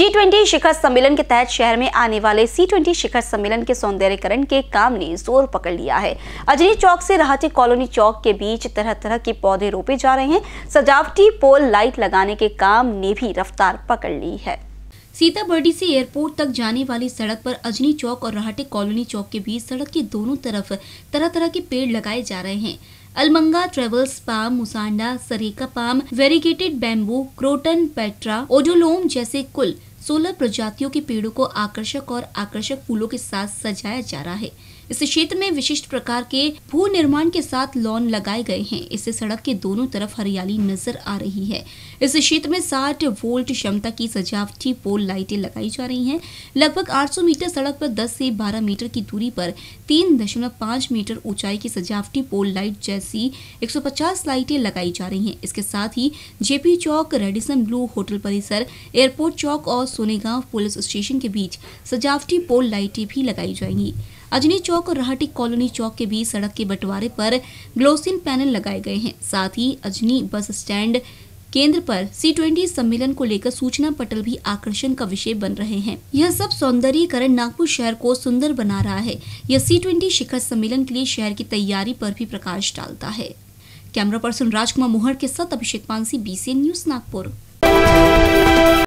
G twenty शिखर सम्मेलन के तहत शहर में आने वाले सी ट्वेंटी शिखर सम्मेलन के सौंदर्यकरण के काम ने जोर पकड़ लिया है अजनी चौक से राहटी कॉलोनी चौक के बीच तरह तरह के पौधे रोपे जा रहे हैं सजावटी पोल लाइट लगाने के काम ने भी रफ्तार पकड़ ली है सीताबर्डी से एयरपोर्ट तक जाने वाली सड़क पर अजनी चौक और राहटे कॉलोनी चौक के बीच सड़क के दोनों तरफ तरह तरह के पेड़ लगाए जा रहे हैं अलमंगा ट्रेवल्स पाम मुसांडा सरेका पाम वेरीगेटेड बैम्बू क्रोटन पेट्रा ओडोलोम जैसे कुल सोलह प्रजातियों के पेड़ों को आकर्षक और आकर्षक फूलों के साथ सजाया जा रहा है इस क्षेत्र में विशिष्ट प्रकार के भू निर्माण के साथ लॉन लगाए गए हैं इससे सड़क के दोनों तरफ हरियाली नजर आ रही है इस क्षेत्र में 60 वोल्ट क्षमता की सजावटी पोल लाइटें लगाई जा रही हैं लगभग 800 मीटर सड़क पर 10 से 12 मीटर की दूरी पर 3.5 मीटर ऊंचाई की सजावटी पोल लाइट जैसी 150 लाइटें लगाई जा रही है इसके साथ ही जेपी चौक रेडिसन ब्लू होटल परिसर एयरपोर्ट चौक और सोनेगांव पुलिस स्टेशन के बीच सजावटी पोल लाइटें भी लगाई जाएंगी अजनी चौक और राहटी कॉलोनी चौक के बीच सड़क के बंटवारे पर ग्लोसिन पैनल लगाए गए हैं साथ ही अजनी बस स्टैंड केंद्र पर सी ट्वेंटी सम्मेलन को लेकर सूचना पटल भी आकर्षण का विषय बन रहे हैं यह सब सौंदर्यीकरण नागपुर शहर को सुंदर बना रहा है यह सी ट्वेंटी शिखर सम्मेलन के लिए शहर की तैयारी पर भी प्रकाश डालता है कैमरा पर्सन राजकुमार मोहर के साथ अभिषेक पानसी बीसी न्यूज नागपुर